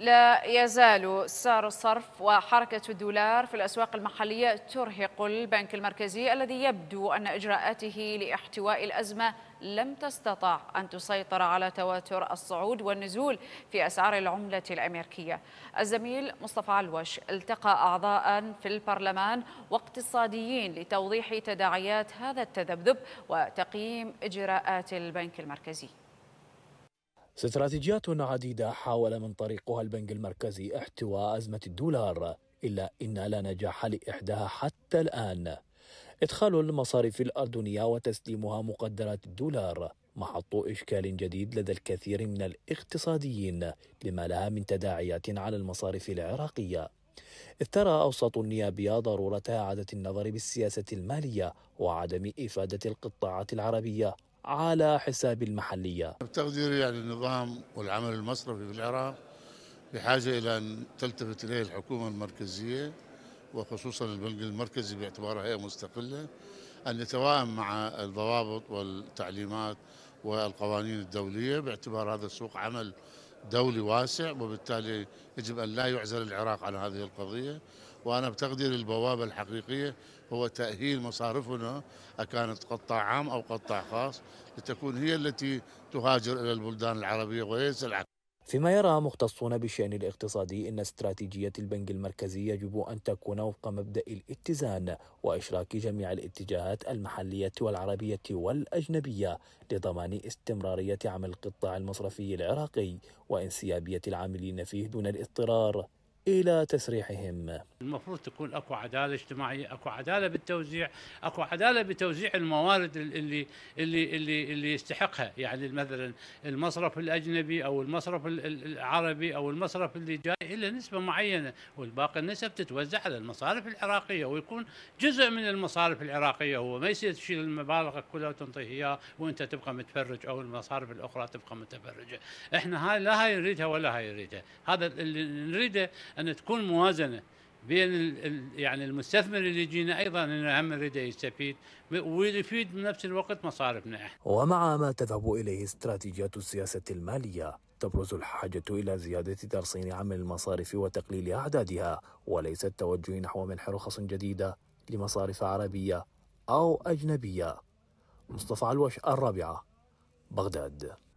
لا يزال سعر الصرف وحركة الدولار في الأسواق المحلية ترهق البنك المركزي الذي يبدو أن إجراءاته لإحتواء الأزمة لم تستطع أن تسيطر على تواتر الصعود والنزول في أسعار العملة الأمريكية الزميل مصطفى علوش التقى أعضاء في البرلمان واقتصاديين لتوضيح تداعيات هذا التذبذب وتقييم إجراءات البنك المركزي استراتيجيات عديدة حاول من طريقها البنك المركزي احتواء أزمة الدولار إلا إن لا نجاح لإحداها حتى الآن إدخال المصارف الأردنية وتسليمها مقدرات الدولار محط إشكال جديد لدى الكثير من الاقتصاديين لما لها من تداعيات على المصارف العراقية إذ ترى أوساط النيابية ضرورة إعادة النظر بالسياسة المالية وعدم إفادة القطاعات العربية على حساب المحلية بتقديري يعني النظام والعمل المصرفي في العراق بحاجة إلى أن تلتفت إليه الحكومة المركزية وخصوصا البنك المركزي باعتبارها هي مستقلة أن يتوائم مع الضوابط والتعليمات والقوانين الدولية باعتبار هذا السوق عمل دولي واسع وبالتالي يجب أن لا يعزل العراق عن هذه القضية وأنا بتقدير البوابة الحقيقية هو تأهيل مصارفنا أكانت قطاع عام أو قطاع خاص لتكون هي التي تهاجر إلى البلدان العربية وليس العكس فيما يرى مختصون بالشأن الاقتصادي أن استراتيجية البنك المركزي يجب أن تكون وفق مبدأ الاتزان وإشراك جميع الاتجاهات المحلية والعربية والأجنبية لضمان استمرارية عمل القطاع المصرفي العراقي وانسيابية العاملين فيه دون الاضطرار إلى تسريحهم المفروض تكون أكو عدالة اجتماعية أكو عدالة بالتوزيع أكو عدالة بتوزيع الموارد اللي اللي اللي, اللي يستحقها يعني مثلا المصرف الأجنبي أو المصرف العربي أو المصرف اللي جاي إلا نسبة معينة والباقي النسب تتوزع على المصارف العراقية ويكون جزء من المصارف العراقية هو ما يصير تشيل المبالغ كلها وتنطيه إياه وأنت تبقى متفرج أو المصارف الأخرى تبقى متفرجة احنا هاي لا هاي نريدها ولا هاي نريدها هذا اللي نريده ان تكون موازنه بين يعني المستثمر اللي يجينا ايضا انه هم يريد يستفيد ويفيد بنفس الوقت مصارفنا ومع ما تذهب اليه استراتيجيات السياسه الماليه تبرز الحاجة إلى زيادة ترصين عمل المصارف وتقليل أعدادها وليس التوجه نحو منح رخص جديدة لمصارف عربية أو أجنبية مصطفى الوش الرابعة بغداد